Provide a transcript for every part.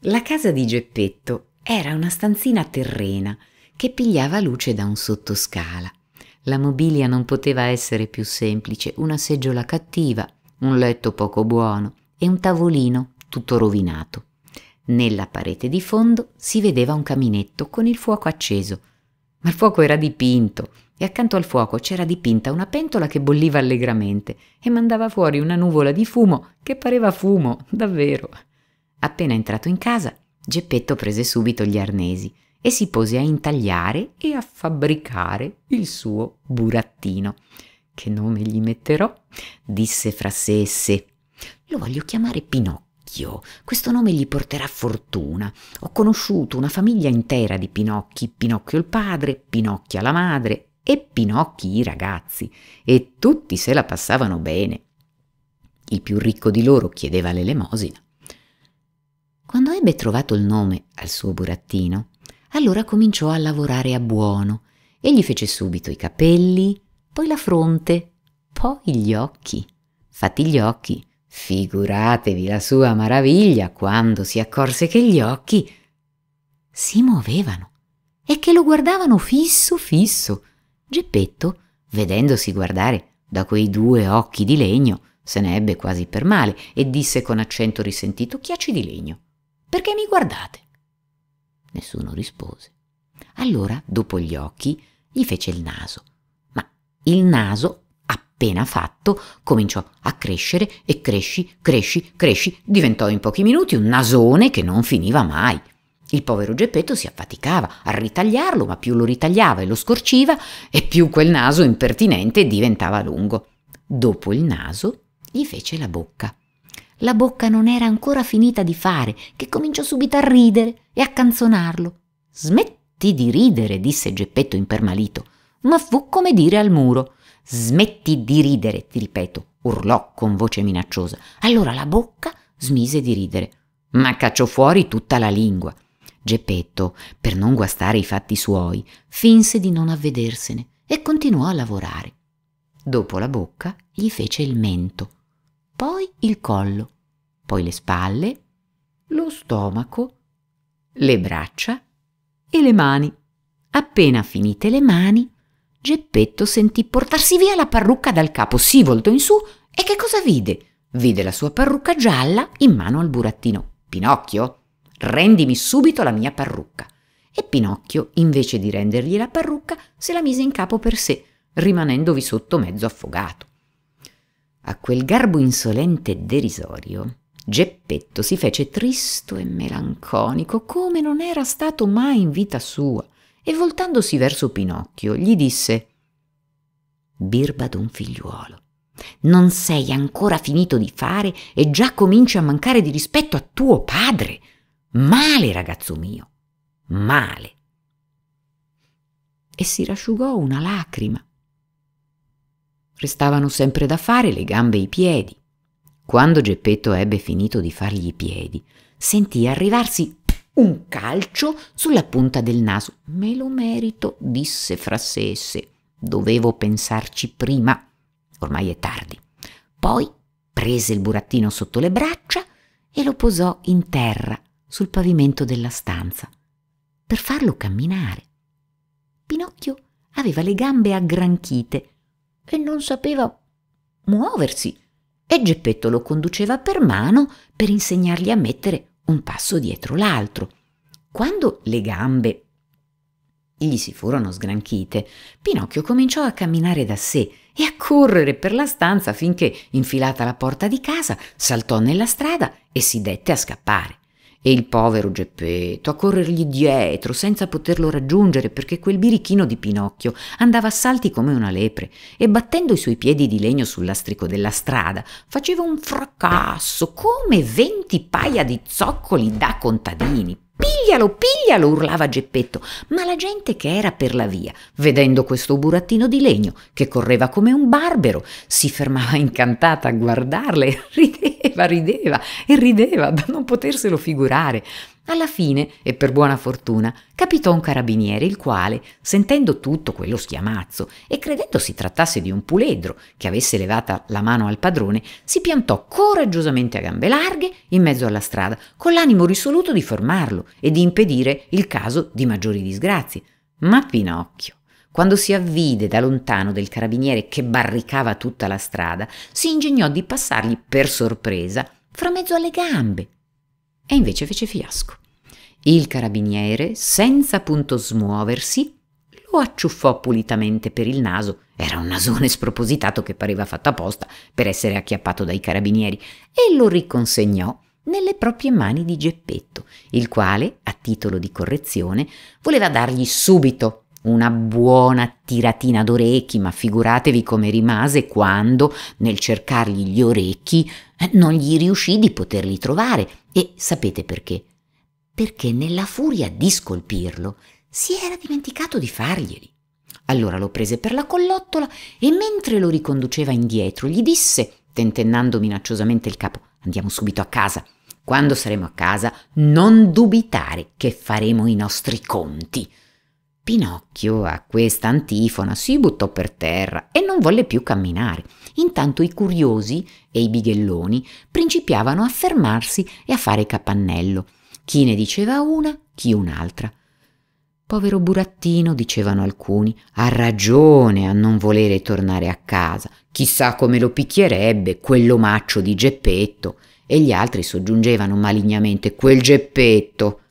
La casa di Geppetto era una stanzina terrena che pigliava luce da un sottoscala. La mobilia non poteva essere più semplice, una seggiola cattiva, un letto poco buono e un tavolino tutto rovinato. Nella parete di fondo si vedeva un caminetto con il fuoco acceso, ma il fuoco era dipinto e accanto al fuoco c'era dipinta una pentola che bolliva allegramente e mandava fuori una nuvola di fumo che pareva fumo, davvero. Appena entrato in casa, Geppetto prese subito gli arnesi e si pose a intagliare e a fabbricare il suo burattino. Che nome gli metterò? disse fra sé e sé. Lo voglio chiamare Pinocchio Pinocchio, questo nome gli porterà fortuna. Ho conosciuto una famiglia intera di Pinocchi, Pinocchio il padre, Pinocchia la madre e Pinocchi i ragazzi, e tutti se la passavano bene. Il più ricco di loro chiedeva l'elemosina. Quando ebbe trovato il nome al suo burattino, allora cominciò a lavorare a buono e gli fece subito i capelli, poi la fronte, poi gli occhi. Fatti gli occhi, Figuratevi la sua maraviglia quando si accorse che gli occhi si muovevano e che lo guardavano fisso fisso. Geppetto, vedendosi guardare da quei due occhi di legno, se ne ebbe quasi per male e disse con accento risentito chiacci di legno. Perché mi guardate? Nessuno rispose. Allora, dopo gli occhi, gli fece il naso. Ma il naso appena fatto, cominciò a crescere e cresci, cresci, cresci, diventò in pochi minuti un nasone che non finiva mai. Il povero Geppetto si affaticava a ritagliarlo, ma più lo ritagliava e lo scorciva, e più quel naso impertinente diventava lungo. Dopo il naso gli fece la bocca. La bocca non era ancora finita di fare, che cominciò subito a ridere e a canzonarlo. Smetti di ridere, disse Geppetto impermalito, ma fu come dire al muro. Smetti di ridere, ti ripeto, urlò con voce minacciosa. Allora la bocca smise di ridere, ma cacciò fuori tutta la lingua. Geppetto, per non guastare i fatti suoi, finse di non avvedersene e continuò a lavorare. Dopo la bocca gli fece il mento, poi il collo, poi le spalle, lo stomaco, le braccia e le mani. Appena finite le mani, Geppetto sentì portarsi via la parrucca dal capo, si voltò in su e che cosa vide? Vide la sua parrucca gialla in mano al burattino. Pinocchio, rendimi subito la mia parrucca. E Pinocchio, invece di rendergli la parrucca, se la mise in capo per sé, rimanendovi sotto mezzo affogato. A quel garbo insolente e derisorio, Geppetto si fece tristo e melanconico come non era stato mai in vita sua e voltandosi verso Pinocchio gli disse Birba d'un figliuolo, non sei ancora finito di fare e già cominci a mancare di rispetto a tuo padre. Male, ragazzo mio, male. E si rasciugò una lacrima. Restavano sempre da fare le gambe e i piedi. Quando Geppetto ebbe finito di fargli i piedi, sentì arrivarsi un calcio sulla punta del naso. Me lo merito, disse fra sé e sé. Dovevo pensarci prima. Ormai è tardi. Poi prese il burattino sotto le braccia e lo posò in terra sul pavimento della stanza per farlo camminare. Pinocchio aveva le gambe aggranchite e non sapeva muoversi e Geppetto lo conduceva per mano per insegnargli a mettere un passo dietro l'altro. Quando le gambe gli si furono sgranchite, Pinocchio cominciò a camminare da sé e a correre per la stanza finché, infilata la porta di casa, saltò nella strada e si dette a scappare e il povero Geppetto a corrergli dietro senza poterlo raggiungere perché quel birichino di Pinocchio andava a salti come una lepre e battendo i suoi piedi di legno sul lastrico della strada faceva un fracasso come venti paia di zoccoli da contadini. Piglialo, piglialo! urlava Geppetto, ma la gente che era per la via, vedendo questo burattino di legno che correva come un barbero, si fermava incantata a guardarle e rideva rideva, rideva e rideva da non poterselo figurare. Alla fine, e per buona fortuna, capitò un carabiniere il quale, sentendo tutto quello schiamazzo e credendo si trattasse di un puledro che avesse levata la mano al padrone, si piantò coraggiosamente a gambe larghe in mezzo alla strada, con l'animo risoluto di fermarlo e di impedire il caso di maggiori disgrazie. Ma Pinocchio, quando si avvide da lontano del carabiniere che barricava tutta la strada, si ingegnò di passargli per sorpresa fra mezzo alle gambe. E invece fece fiasco. Il carabiniere, senza punto smuoversi, lo acciuffò pulitamente per il naso. Era un nasone spropositato che pareva fatto apposta per essere acchiappato dai carabinieri e lo riconsegnò nelle proprie mani di Geppetto, il quale, a titolo di correzione, voleva dargli subito una buona tiratina d'orecchi, ma figuratevi come rimase quando, nel cercargli gli orecchi, eh, non gli riuscì di poterli trovare. E sapete perché? Perché nella furia di scolpirlo si era dimenticato di farglieli. Allora lo prese per la collottola e mentre lo riconduceva indietro gli disse, tentennando minacciosamente il capo, andiamo subito a casa. Quando saremo a casa, non dubitare che faremo i nostri conti. Pinocchio a questa antifona si buttò per terra e non volle più camminare. Intanto i curiosi e i bighelloni principiavano a fermarsi e a fare capannello. Chi ne diceva una, chi un'altra. Povero burattino, dicevano alcuni, ha ragione a non volere tornare a casa. Chissà come lo picchierebbe quell'omaccio di Geppetto. E gli altri soggiungevano malignamente quel Geppetto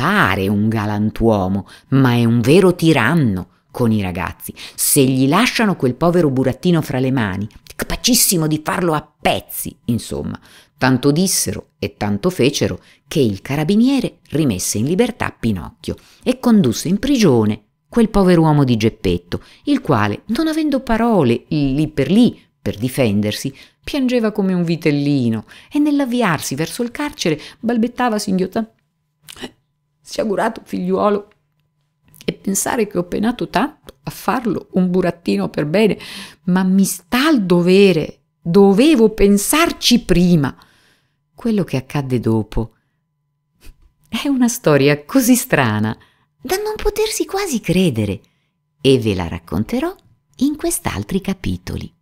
pare un galantuomo, ma è un vero tiranno con i ragazzi. Se gli lasciano quel povero burattino fra le mani, capacissimo di farlo a pezzi, insomma. Tanto dissero e tanto fecero che il carabiniere rimesse in libertà Pinocchio e condusse in prigione quel povero uomo di Geppetto, il quale, non avendo parole lì per lì per difendersi, piangeva come un vitellino e nell'avviarsi verso il carcere balbettava singhiozzando sciagurato figliuolo e pensare che ho penato tanto a farlo un burattino per bene, ma mi sta il dovere, dovevo pensarci prima. Quello che accadde dopo è una storia così strana da non potersi quasi credere e ve la racconterò in quest'altri capitoli.